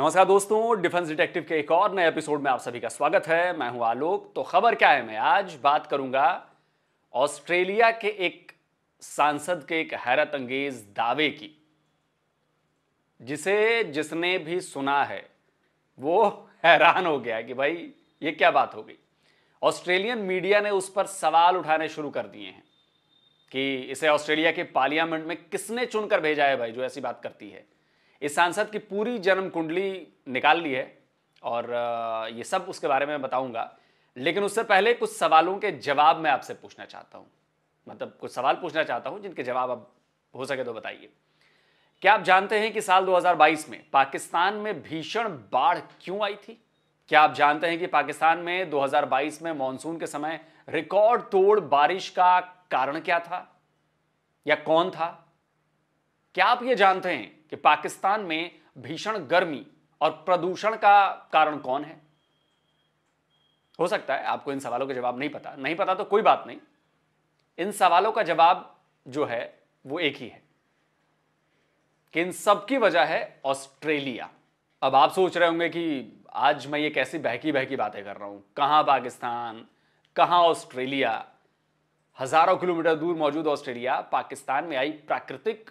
नमस्कार दोस्तों defence detective के एक और नए एपिसोड में आप सभी का स्वागत है मैं हूं आलोक तो खबर क्या है मैं आज बात करूंगा ऑस्ट्रेलिया के एक सांसद के एक हैरत अंगेज दावे की जिसे जिसने भी सुना है वो हैरान हो गया कि भाई ये क्या बात हो गई ऑस्ट्रेलियन मीडिया ने उस पर सवाल उठाने शुरू कर दिए हैं कि इसे ऑस्ट्रेलिया के पार्लियामेंट में किसने चुनकर भेजा है भाई जो ऐसी बात करती है इस सांसद की पूरी जन्म कुंडली निकाल ली है और ये सब उसके बारे में बताऊंगा लेकिन उससे पहले कुछ सवालों के जवाब मैं आपसे पूछना चाहता हूं मतलब कुछ सवाल पूछना चाहता हूं जिनके जवाब आप हो सके तो बताइए क्या आप जानते हैं कि साल 2022 में पाकिस्तान में भीषण बाढ़ क्यों आई थी क्या आप जानते हैं कि पाकिस्तान में 2022 में मानसून के समय रिकॉर्ड तोड़ बारिश का कारण क्या था या कौन था क्या आप ये जानते हैं कि पाकिस्तान में भीषण गर्मी और प्रदूषण का कारण कौन है हो सकता है आपको इन सवालों का जवाब नहीं पता नहीं पता तो कोई बात नहीं इन सवालों का जवाब जो है वो एक ही है कि इन सब की वजह है ऑस्ट्रेलिया अब आप सोच रहे होंगे कि आज मैं ये कैसी बहकी बहकी बातें कर रहा हूं कहां पाकिस्तान कहां ऑस्ट्रेलिया हजारों किलोमीटर दूर मौजूद ऑस्ट्रेलिया पाकिस्तान में आई प्राकृतिक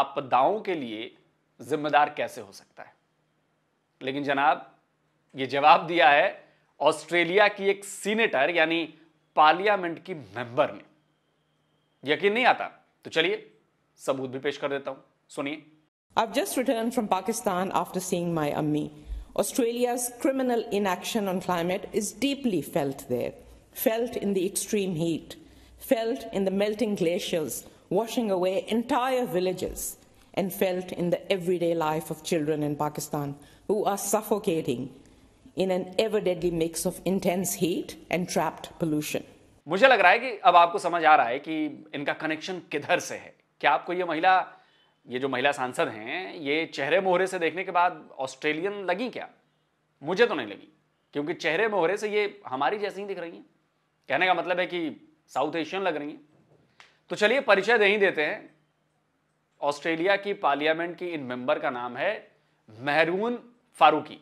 आपदाओं के लिए जिम्मेदार कैसे हो सकता है लेकिन जनाब ये जवाब दिया है ऑस्ट्रेलिया की एक सीनेटर यानी पार्लियामेंट की मेंबर ने यकीन नहीं आता तो चलिए सबूत भी पेश कर देता हूं सुनिए I've just returned from Pakistan after seeing my ammi. Australia's criminal inaction on climate is deeply felt there. Felt in the extreme heat, felt in the melting glaciers, washing away entire villages. and felt in the everyday life of children in Pakistan who are suffocating in an ever deadly mix of intense heat and trapped pollution. मुझे लग रहा है कि अब आपको समझ आ रहा है कि इनका कनेक्शन किधर से है क्या आपको ये महिला ये जो महिला सांसद हैं ये चेहरे मोहरे से देखने के बाद ऑस्ट्रेलियन लगी क्या मुझे तो नहीं लगी क्योंकि चेहरे मोहरे से ये हमारी जैसी ही दिख रही हैं कहने का मतलब है कि साउथ एशियन लग रही हैं तो चलिए परिचय दे ही देते हैं ऑस्ट्रेलिया की पार्लियामेंट की इन मेंबर का नाम है मेहरून फारूकी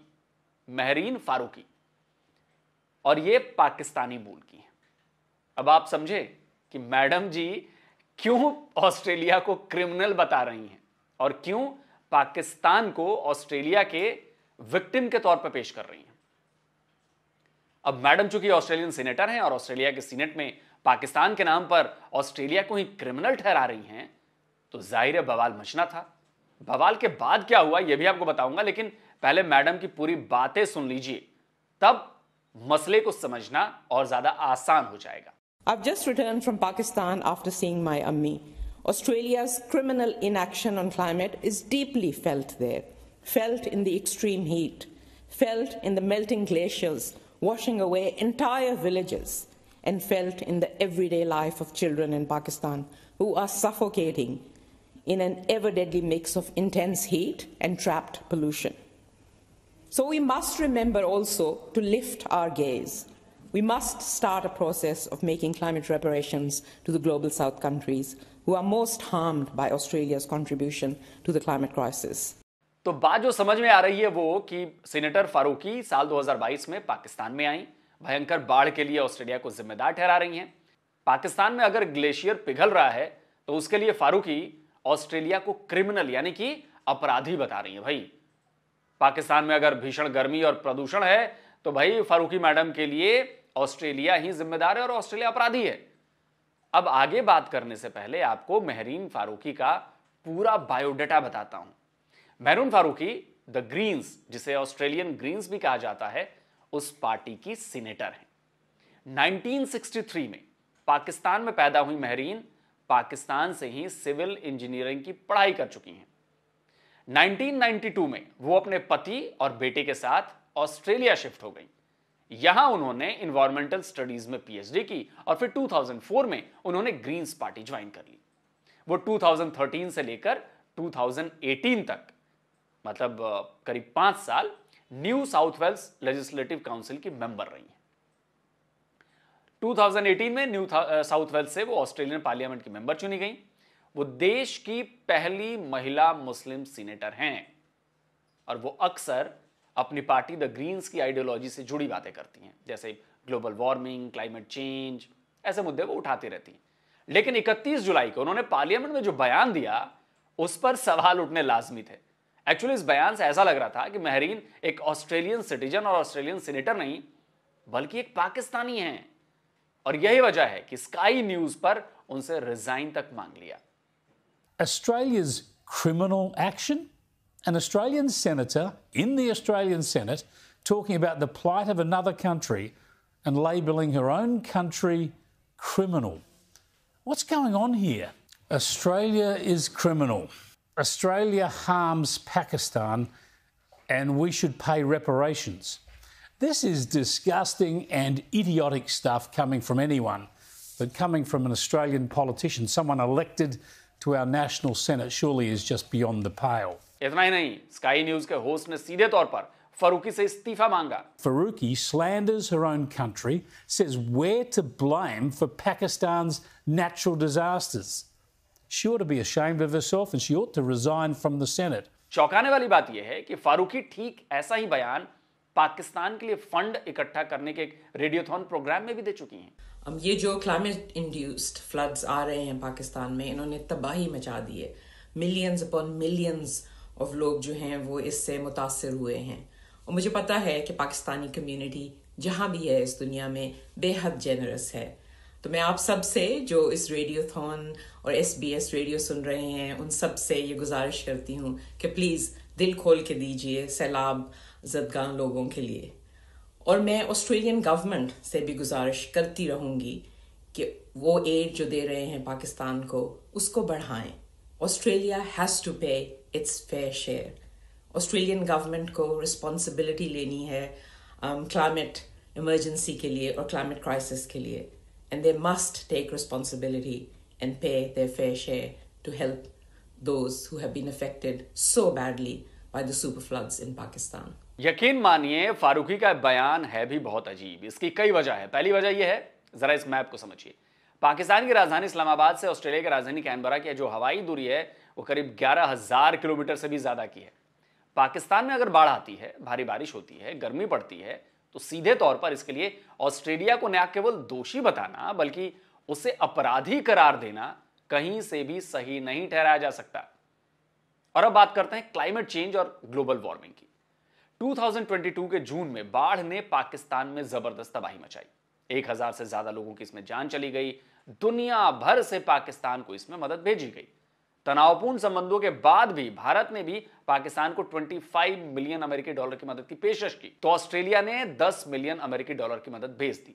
महरीन फारूकी और ये पाकिस्तानी मूल की है अब आप समझे कि मैडम जी क्यों ऑस्ट्रेलिया को क्रिमिनल बता रही हैं और क्यों पाकिस्तान को ऑस्ट्रेलिया के विक्टिम के तौर पर पेश कर रही हैं अब मैडम चूंकि ऑस्ट्रेलियन सीनेटर हैं और ऑस्ट्रेलिया के सीनेट में पाकिस्तान के नाम पर ऑस्ट्रेलिया को ही क्रिमिनल ठहरा रही हैं तो जाहिर बवाल मचना था बवाल के बाद क्या हुआ यह भी आपको बताऊंगा लेकिन पहले मैडम की पूरी बातें सुन लीजिए तब मसले को समझना और ज्यादा आसान हो जाएगा I've just returned from Pakistan after seeing my ammi. Australia's criminal inaction on climate is deeply felt there. Felt in the extreme heat, felt in the melting glaciers washing away entire villages, and felt in the everyday life of children in Pakistan who are suffocating in an ever deadly mix of intense heat and trapped pollution. So we must remember also to lift our gaze. We must start a process of making climate reparations to the global south countries who are most harmed by Australia's contribution to the climate crisis. तो बात जो समझ में आ रही है वो कि senator Farooqui साल 2022 में पाकिस्तान में आई भयंकर बाढ़ के लिए ऑस्ट्रेलिया को जिम्मेदार ठहरा रही हैं पाकिस्तान में अगर ग्लेशियर पिघल रहा है तो उसके लिए फारूकी ऑस्ट्रेलिया को क्रिमिनल यानी कि अपराधी बता रही है भाई पाकिस्तान में अगर भीषण गर्मी और प्रदूषण है तो भाई फारूकी मैडम के लिए ऑस्ट्रेलिया ही जिम्मेदार है और ऑस्ट्रेलिया अपराधी है अब आगे बात करने से पहले आपको मेहरीन फारूकी का पूरा बायोडाटा बताता हूं मेहरून फारूकी द ग्रीन्स जिसे ऑस्ट्रेलियन ग्रीन्स भी कहा जाता है उस पार्टी की सीनेटर है 1963 में पाकिस्तान में पैदा हुई मेहरीन पाकिस्तान से ही सिविल इंजीनियरिंग की पढ़ाई कर चुकी हैं 1992 में वो अपने पति और बेटे के साथ ऑस्ट्रेलिया शिफ्ट हो गई यहां उन्होंने इन्वायरमेंटल स्टडीज में पीएचडी की और फिर 2004 में उन्होंने ग्रीन्स पार्टी ज्वाइन कर ली वो 2013 से लेकर 2018 तक मतलब करीब पांच साल New South Wales Legislative Council की मेंबर रही 2018 में न्यू साउथ वेल्स से वो ऑस्ट्रेलियन पार्लियामेंट की मेंबर चुनी गई वो देश की पहली महिला मुस्लिम सीनेटर हैं और वो अक्सर अपनी पार्टी द ग्रीन्स की आइडियोलॉजी से जुड़ी बातें करती हैं जैसे ग्लोबल वार्मिंग क्लाइमेट चेंज ऐसे मुद्दे वो उठाती रहती हैं लेकिन 31 जुलाई को उन्होंने पार्लियामेंट में जो बयान दिया उस पर सवाल उठने लाजमी थे एक्चुअली इस बयान से ऐसा लग रहा था कि महरीन एक ऑस्ट्रेलियन सिटीजन और ऑस्ट्रेलियन सीनेटर नहीं बल्कि एक पाकिस्तानी हैं और यही वजह है कि स्काई न्यूज पर उनसे रिजाइन तक मांग लिया Australia's criminal action? An Australian senator in the Australian Senate talking about the plight of another country and labelling her own country criminal. What's going on here? Australia is criminal. Australia harms Pakistan and we should pay reparations. This is disgusting and idiotic stuff coming from anyone, but coming from an Australian politician, someone elected to our national senate, surely is just beyond the pale. इतना ही नहीं sky Faruqi से इस्तीफा Faruqi slanders her own country, says we're to blame for Pakistan's natural disasters. She ought to be ashamed of herself and she ought to resign from the Senate. चौंकाने वाली बात यह है कि फारूकी ठीक ऐसा ही बयान पाकिस्तान के लिए फंड इकट्ठा करने के रेडियोथॉन प्रोग्राम में भी दे चुकी हैं अब ये जो क्लाइमेट इंड्यूस्ड फ्लड्स आ रहे हैं पाकिस्तान में इन्होंने तबाही मचा दी है मिलियंस अपॉन मिलियंस ऑफ लोग जो हैं वो इससे मुतासर हुए हैं और मुझे पता है कि पाकिस्तानी कम्युनिटी जहाँ भी है इस दुनिया में बेहद जेनरस है तो मैं आप सब से जो इस रेडियोथॉन और एस बी एस रेडियो सुन रहे हैं उन सब से ये गुजारिश करती हूँ कि प्लीज़ दिल खोल के दीजिए सैलाब जदगान लोगों के लिए और मैं ऑस्ट्रेलियन गवर्नमेंट से भी गुजारिश करती रहूँगी कि वो एड जो दे रहे हैं पाकिस्तान को उसको बढ़ाएं Australia has to pay its fair share Australian government को रिस्पॉन्सिबिलिटी लेनी है क्लाइमेट um, इमरजेंसी के लिए और क्लाइमेट क्राइसिस के लिए and they must take responsibility and pay they fair share to help those who have been affected so badly by the super floods in Pakistan. यकीन मानिए फारूकी का बयान है भी बहुत अजीब इसकी कई वजह है पहली वजह यह है जरा इस मैप को समझिए पाकिस्तान की राजधानी इस्लामाबाद से ऑस्ट्रेलिया की राजधानी कैनबरा की जो हवाई दूरी है वो करीब ग्यारह हजार किलोमीटर से भी ज्यादा की है पाकिस्तान में अगर बाढ़ आती है भारी बारिश होती है गर्मी पड़ती है तो सीधे तौर पर इसके लिए ऑस्ट्रेलिया को न केवल दोषी बताना बल्कि उसे अपराधी करार देना कहीं से भी सही नहीं ठहराया जा सकता और अब बात करते हैं क्लाइमेट चेंज और ग्लोबल वार्मिंग की 2022 के जून में बाढ़ ने पाकिस्तान में जबरदस्त तबाही मचाई एक हजार से ज्यादा लोगों की इसमें जान चली गई दुनिया भर से पाकिस्तान को इसमें मदद भेजी गई तनावपूर्ण संबंधों के बाद भी भारत ने भी पाकिस्तान को 25 मिलियन अमेरिकी डॉलर की मदद की पेशकश की तो ऑस्ट्रेलिया ने 10 मिलियन अमेरिकी डॉलर की मदद भेज दी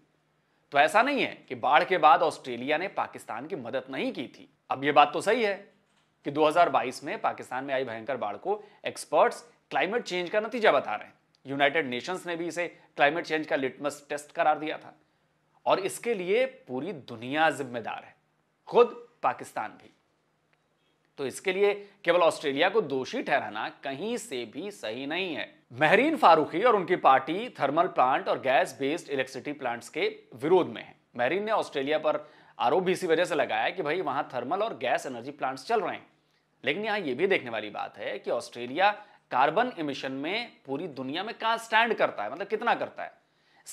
तो ऐसा नहीं है कि बाढ़ के बाद ऑस्ट्रेलिया ने पाकिस्तान की मदद नहीं की थी अब यह बात तो सही है कि 2022 में पाकिस्तान में आई भयंकर बाढ़ को एक्सपर्ट्स क्लाइमेट चेंज का नतीजा बता रहे हैं यूनाइटेड नेशंस ने भी इसे क्लाइमेट चेंज का लिटमस टेस्ट करार दिया था और इसके लिए पूरी दुनिया जिम्मेदार है खुद पाकिस्तान भी तो इसके लिए केवल ऑस्ट्रेलिया को दोषी ठहराना कहीं से भी सही नहीं है महरीन फारूखी और उनकी पार्टी थर्मल प्लांट और गैस बेस्ड इलेक्ट्रिसिटी प्लांट्स के विरोध में है महरीन ने ऑस्ट्रेलिया पर आरोप भी इसी वजह से लगाया कि भाई वहां थर्मल और गैस एनर्जी प्लांट्स चल रहे हैं लेकिन यहां यह भी देखने वाली बात है कि ऑस्ट्रेलिया कार्बन इमिशन में पूरी दुनिया में कहा स्टैंड करता है मतलब कितना करता है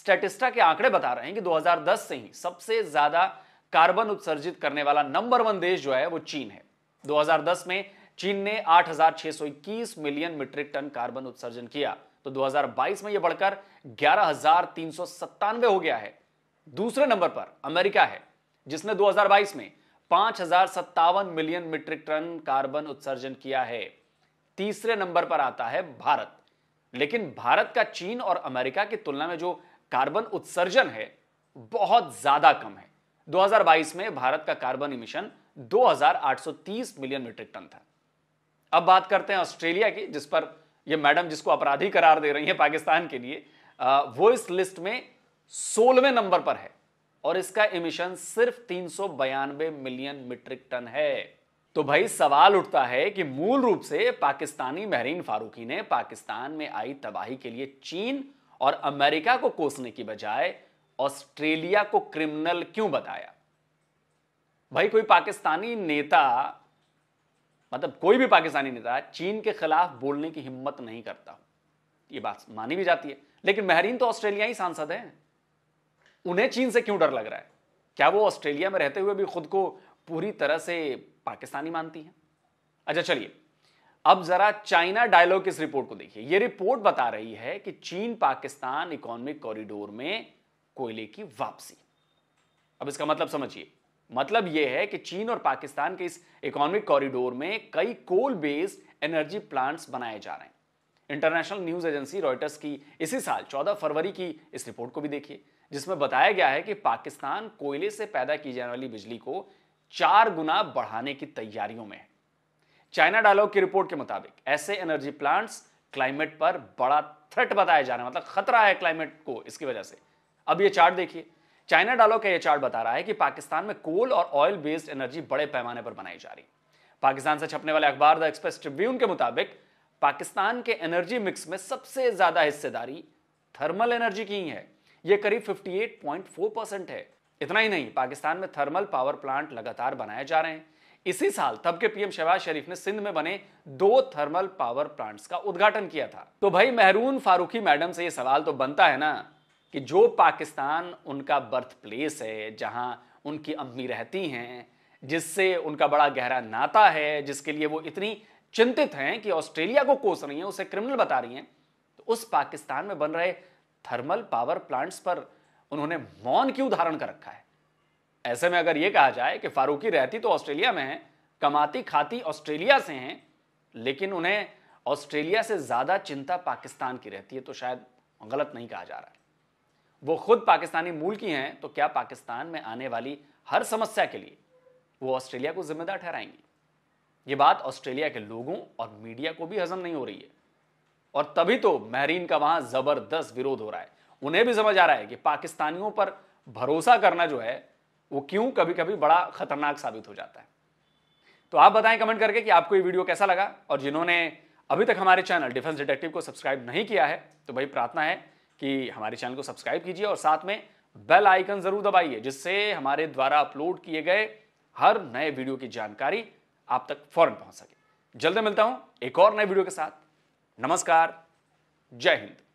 स्टेटिस्टा के आंकड़े बता रहे हैं कि 2010 से ही सबसे ज्यादा कार्बन उत्सर्जित करने वाला नंबर वन देश जो है वो चीन है 2010 में चीन ने 8,621 मिलियन मीट्रिक टन कार्बन उत्सर्जन किया तो 2022 में यह बढ़कर ग्यारह हो गया है दूसरे नंबर पर अमेरिका है जिसने 2022 में पांच मिलियन मीट्रिक टन कार्बन उत्सर्जन किया है तीसरे नंबर पर आता है भारत लेकिन भारत का चीन और अमेरिका की तुलना में जो कार्बन उत्सर्जन है बहुत ज्यादा कम है 2022 में भारत का carbon emission 2830 million metric ton था अब बात करते हैं ऑस्ट्रेलिया की जिस पर ये मैडम जिसको अपराधी करार दे रही है पाकिस्तान के लिए वो इस लिस्ट में सोलहवें नंबर पर है और इसका इमिशन सिर्फ तीन मिलियन मीट्रिक टन है तो भाई सवाल उठता है कि मूल रूप से पाकिस्तानी महरीन फारूकी ने पाकिस्तान में आई तबाही के लिए चीन और अमेरिका को कोसने की बजाय ऑस्ट्रेलिया को क्रिमिनल क्यों बताया भाई कोई पाकिस्तानी नेता मतलब कोई भी पाकिस्तानी नेता चीन के खिलाफ बोलने की हिम्मत नहीं करता ये बात मानी भी जाती है लेकिन महरीन तो ऑस्ट्रेलियाई सांसद हैं उन्हें चीन से क्यों डर लग रहा है क्या वो ऑस्ट्रेलिया में रहते हुए भी खुद को पूरी तरह से पाकिस्तानी मानती हैं अच्छा चलिए अब जरा चाइना डायलॉग की इस रिपोर्ट को देखिए ये रिपोर्ट बता रही है कि चीन पाकिस्तान इकोनॉमिक कॉरिडोर में कोयले की वापसी अब इसका मतलब समझिए मतलब यह है कि चीन और पाकिस्तान के इस इकोनॉमिक कॉरिडोर में कई कोल बेस्ड एनर्जी प्लांट्स बनाए जा रहे हैं इंटरनेशनल न्यूज एजेंसी रॉयटर्स की इसी साल 14 फरवरी की इस रिपोर्ट को भी देखिए जिसमें बताया गया है कि पाकिस्तान कोयले से पैदा की जाने वाली बिजली को चार गुना बढ़ाने की तैयारियों में है चाइना डायलॉग की रिपोर्ट के मुताबिक ऐसे एनर्जी प्लांट्स क्लाइमेट पर बड़ा थ्रेट बताया जा रहा है मतलब खतरा है क्लाइमेट को इसकी वजह से अब ये चार्ट देखिए चाइना डालो का यह चार्ट बता रहा है कि पाकिस्तान में कोल और ऑयल बेस्ड एनर्जी बड़े पैमाने पर बनाई जा रही पाकिस्तान से छपने वाले अखबार द एक्सप्रेस ट्रिब्यून के मुताबिक पाकिस्तान के एनर्जी मिक्स में सबसे ज्यादा हिस्सेदारी थर्मल एनर्जी की है यह करीब 58.4 परसेंट है इतना ही नहीं पाकिस्तान में थर्मल पावर प्लांट लगातार बनाए जा रहे हैं इसी साल तब के पीएम शहबाज शरीफ ने सिंध में बने दो थर्मल पावर प्लांट्स का उद्घाटन किया था तो भाई मेहरून फारूकी मैडम से यह सवाल तो बनता है ना कि जो पाकिस्तान उनका बर्थ प्लेस है जहां उनकी अम्मी रहती हैं जिससे उनका बड़ा गहरा नाता है जिसके लिए वो इतनी चिंतित हैं कि ऑस्ट्रेलिया को कोस रही हैं उसे क्रिमिनल बता रही हैं तो उस पाकिस्तान में बन रहे थर्मल पावर प्लांट्स पर उन्होंने मौन क्यों धारण कर रखा है ऐसे में अगर ये कहा जाए कि फारूकी रहती तो ऑस्ट्रेलिया में है कमाती खाती ऑस्ट्रेलिया से हैं लेकिन उन्हें ऑस्ट्रेलिया से ज़्यादा चिंता पाकिस्तान की रहती है तो शायद गलत नहीं कहा जा रहा है वो खुद पाकिस्तानी मूल की हैं तो क्या पाकिस्तान में आने वाली हर समस्या के लिए वो ऑस्ट्रेलिया को जिम्मेदार ठहराएंगी ये बात ऑस्ट्रेलिया के लोगों और मीडिया को भी हजम नहीं हो रही है और तभी तो महरीन का वहां जबरदस्त विरोध हो रहा है उन्हें भी समझ आ रहा है कि पाकिस्तानियों पर भरोसा करना जो है वो क्यों कभी कभी बड़ा खतरनाक साबित हो जाता है तो आप बताएं कमेंट करके कि आपको ये वीडियो कैसा लगा और जिन्होंने अभी तक हमारे चैनल डिफेंस डिटेक्टिव को सब्सक्राइब नहीं किया है तो भाई प्रार्थना है कि हमारे चैनल को सब्सक्राइब कीजिए और साथ में बेल आइकन जरूर दबाइए जिससे हमारे द्वारा अपलोड किए गए हर नए वीडियो की जानकारी आप तक फौरन पहुंच सके जल्द मिलता हूं एक और नए वीडियो के साथ नमस्कार जय हिंद